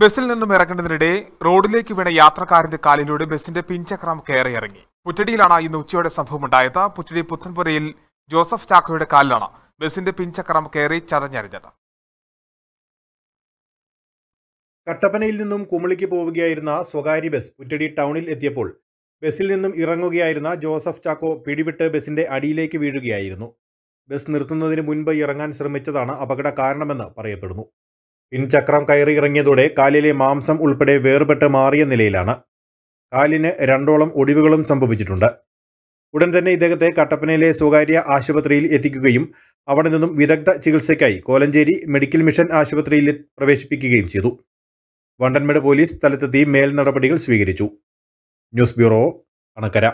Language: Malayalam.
ബസ്സിൽ നിന്നും ഇറങ്ങുന്നതിനിടെ റോഡിലേക്ക് വീണ യാത്രക്കാരന്റെ കാലിലൂടെ ബസ്സിന്റെ പിൻചക്രം കയറി ഇറങ്ങി പുറ്റടിയിലാണ് ഇന്ന് ഉച്ചയോടെ ഉണ്ടായത് പുറ്റടി പുത്തൻപുരയിൽ ജോസഫ് ചാക്കോയുടെ കാലിലാണ് ബസ്സിന്റെ പിൻചക്രം കയറി ചതഞ്ഞറിഞ്ഞത് കട്ടപ്പനയിൽ നിന്നും കുമളിക്ക് പോവുകയായിരുന്ന സ്വകാര്യ ബസ് പുറ്റടി ടൗണിൽ എത്തിയപ്പോൾ ബസ്സിൽ നിന്നും ഇറങ്ങുകയായിരുന്ന ജോസഫ് ചാക്കോ പിടിവിട്ട് ബസ്സിന്റെ അടിയിലേക്ക് വീഴുകയായിരുന്നു ബസ് നിർത്തുന്നതിന് മുൻപ് ഇറങ്ങാൻ ശ്രമിച്ചതാണ് അപകട കാരണമെന്ന് പറയപ്പെടുന്നു പിൻചക്രം കയറി ഇറങ്ങിയതോടെ കാലിലെ മാംസം ഉൾപ്പെടെ വേർപെട്ട് മാറിയ നിലയിലാണ് കാലിന് രണ്ടോളം ഒടിവുകളും സംഭവിച്ചിട്ടുണ്ട് ഉടൻ തന്നെ ഇദ്ദേഹത്തെ കട്ടപ്പനയിലെ സ്വകാര്യ ആശുപത്രിയിൽ എത്തിക്കുകയും അവിടെ നിന്നും വിദഗ്ധ ചികിത്സയ്ക്കായി കോലഞ്ചേരി മെഡിക്കൽ മിഷൻ ആശുപത്രിയിൽ പ്രവേശിപ്പിക്കുകയും ചെയ്തു വണ്ടൻമേട് പോലീസ് സ്ഥലത്തെത്തി മേൽ നടപടികൾ സ്വീകരിച്ചു ന്യൂസ് ബ്യൂറോ അണക്കര